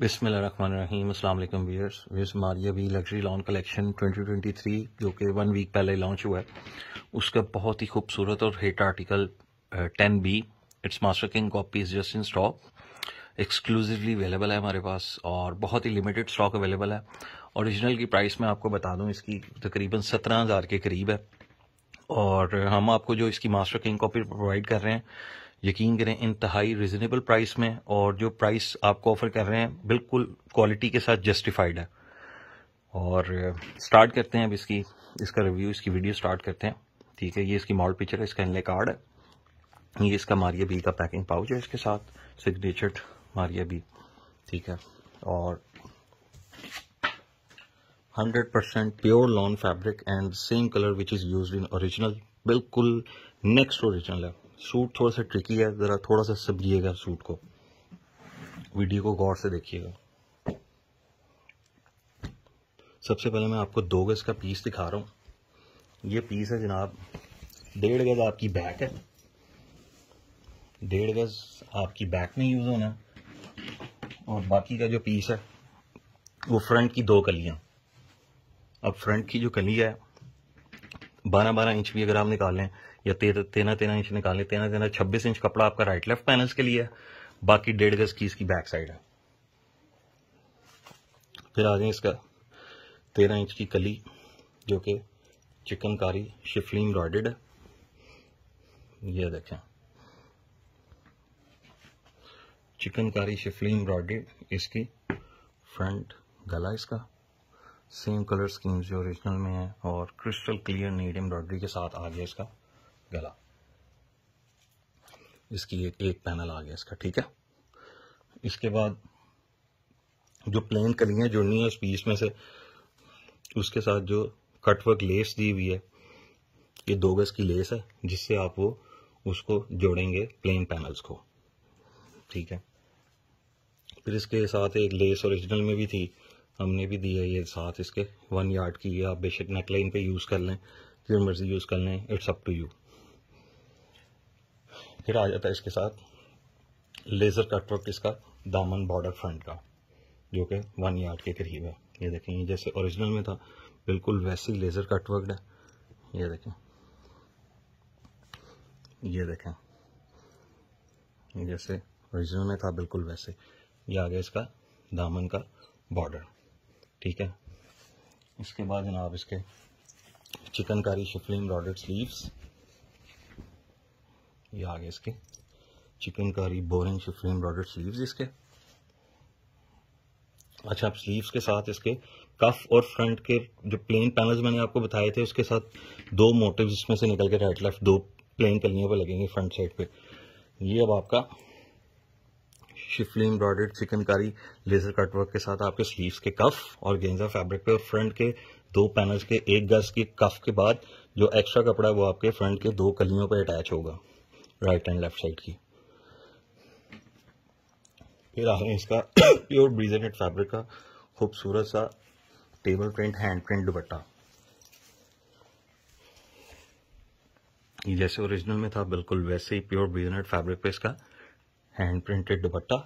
बिसमीम अल्लाम viewers viewers हमारी अभी लग्जरी लॉन कलेक्शन 2023 जो कि वन वीक पहले लॉन्च हुआ है उसका बहुत ही खूबसूरत और hit article ten B it's master king copy is just in stock exclusively available है हमारे पास और बहुत ही लिमिटेड स्टॉक अवेलेबल है ओरिजिनल की प्राइस मैं आपको बता दूँ इसकी तकरीबन सत्रह हज़ार के करीब है और हम आपको जो इसकी मास्टर किंग कॉपी प्रोवाइड कर रहे हैं यकीन करें इंतहाई रिजनेबल प्राइस में और जो प्राइस आपको ऑफर कर रहे हैं बिल्कुल क्वालिटी के साथ जस्टिफाइड है और स्टार्ट करते हैं अब इसकी इसका रिव्यू इसकी वीडियो स्टार्ट करते हैं ठीक है ये इसकी मॉडल पिक्चर है इसका इनले कार्ड है ये इसका मारिया बी का पैकिंग पाउच है इसके साथ सिग्नेचर्ड मारिया बी ठीक है और hundred percent pure lawn fabric and same colour which is use in original बिल्कुल नेक्स्ट ओरिजिनल है सूट थोड़ा सा ट्रिकी है ज़रा थोड़ा सा समझिएगा सूट को वीडियो को गौर से देखिएगा सबसे पहले मैं आपको दो गज़ का पीस दिखा रहा हूँ ये पीस है जनाब डेढ़ गज़ आपकी बैक है डेढ़ गज़ आपकी बैक में यूज़ होना और बाकी का जो पीस है वो फ्रंट की दो कलियां अब फ्रंट की जो कली है बारह बारह इंच भी अगर आप निकाल लें या तेरह तेरह इंच निकाल लें तेरह तेरह छब्बीस इंच कपड़ा आपका राइट लेफ्ट पैनल्स के लिए है बाकी डेढ़ गज की इसकी बैक साइड है फिर आ जाए इसका तेरह इंच की कली जो कि चिकनकारी शिफली एम्ब्रॉयडेड है यह देखें चिकनकारी शिफली एम्ब्रॉयडेड इसकी फ्रंट गला इसका सेम कलर स्कीम जो ओरिजिनल में है और क्रिस्टल क्लियर नीड एम्ब्रॉयडरी के साथ आ गया इसका गला इसकी एक, एक पैनल आ गया इसका ठीक है इसके बाद जो प्लेन कलियां जुड़नी है उस पीस में से उसके साथ जो कटवर्क लेस दी हुई है ये दो गज की लेस है जिससे आप वो उसको जोड़ेंगे प्लेन पैनल्स को ठीक है फिर इसके साथ एक लेस ओरिजिनल में भी थी हमने भी दिया ये साथ इसके वन यार्ड की ये आप बेशक नेकलाइन पे यूज़ कर लें जो मर्ज़ी यूज़ कर लें इट्स अप टू यू फिर आ जाता है इसके साथ लेज़र कटवर्क इसका दामन बॉर्डर फ्रंट का जो कि वन यार्ड के करीब है ये देखें ये जैसे ओरिजिनल में था बिल्कुल वैसी लेज़र कटवर्कड है ये देखें ये देखें जैसे ओरिजिनल में था बिल्कुल वैसे ये आ गया इसका दामन का बॉर्डर ठीक है इसके बाद जनाब इसके चिकनकारी शफली रॉडेड स्लीव्स ये आ गए इसके चिकनकारी बोरिंग शफली रॉडेड स्लीव्स इसके अच्छा आप स्लीव्स के साथ इसके कफ और फ्रंट के जो प्लेन पैनल्स मैंने आपको बताए थे उसके साथ दो मोटिव्स इसमें से निकल के राइट लेफ्ट दो प्लेन कलियों पर लगेंगे फ्रंट साइड पे ये अब आपका schiffli embroidered chikankari laser cutwork के साथ आपके स्लीव्स के कफ और गेंजा फैब्रिक पे फ्रंट के दो पैनल्स के एक गज के कफ के बाद जो एक्स्ट्रा कपड़ा है वो आपके फ्रंट के दो कलियों पर अटैच होगा राइट एंड लेफ्ट साइड की फिर आ रहे हैं इसका प्योर ब्रीजेनेट फैब्रिक का खूबसूरत सा table print hand print dupatta जैसे ओरिजिनल में था बिल्कुल वैसे ही प्योर ब्रीजेनेट फैब्रिक पे इसका हैंड प्रिंटेड दुपट्टा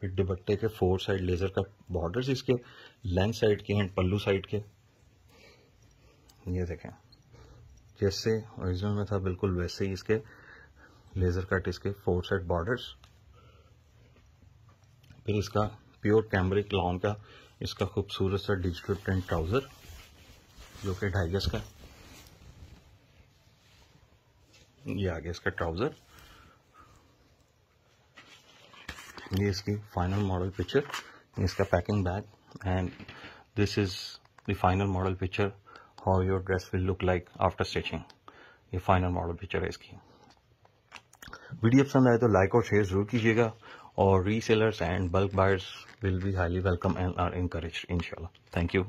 फिर दुपट्टे के फोर साइड लेज़र का बॉर्डर्स इसके लेंथ साइड के एंड पल्लू साइड के ये देखें जैसे ओरिजिनल में था बिल्कुल वैसे ही इसके लेज़र कट इसके फोर साइड बॉर्डर्स फिर इसका प्योर कैमरिक लॉन्ग का इसका खूबसूरत सा डिजिटल प्रिंट ट्राउज़र जो कि ढाई गज का ये आ गया इसका ट्राउज़र ये इसकी फाइनल मॉडल पिक्चर इसका packing bag and this is the final model picture how your dress will look like after stitching ये फाइनल मॉडल पिक्चर है इसकी वीडियो पसंद आए तो लाइक और शेयर ज़रूर कीजिएगा और resellers and bulk buyers will be highly welcome and are encourage इनशाला थैंक यू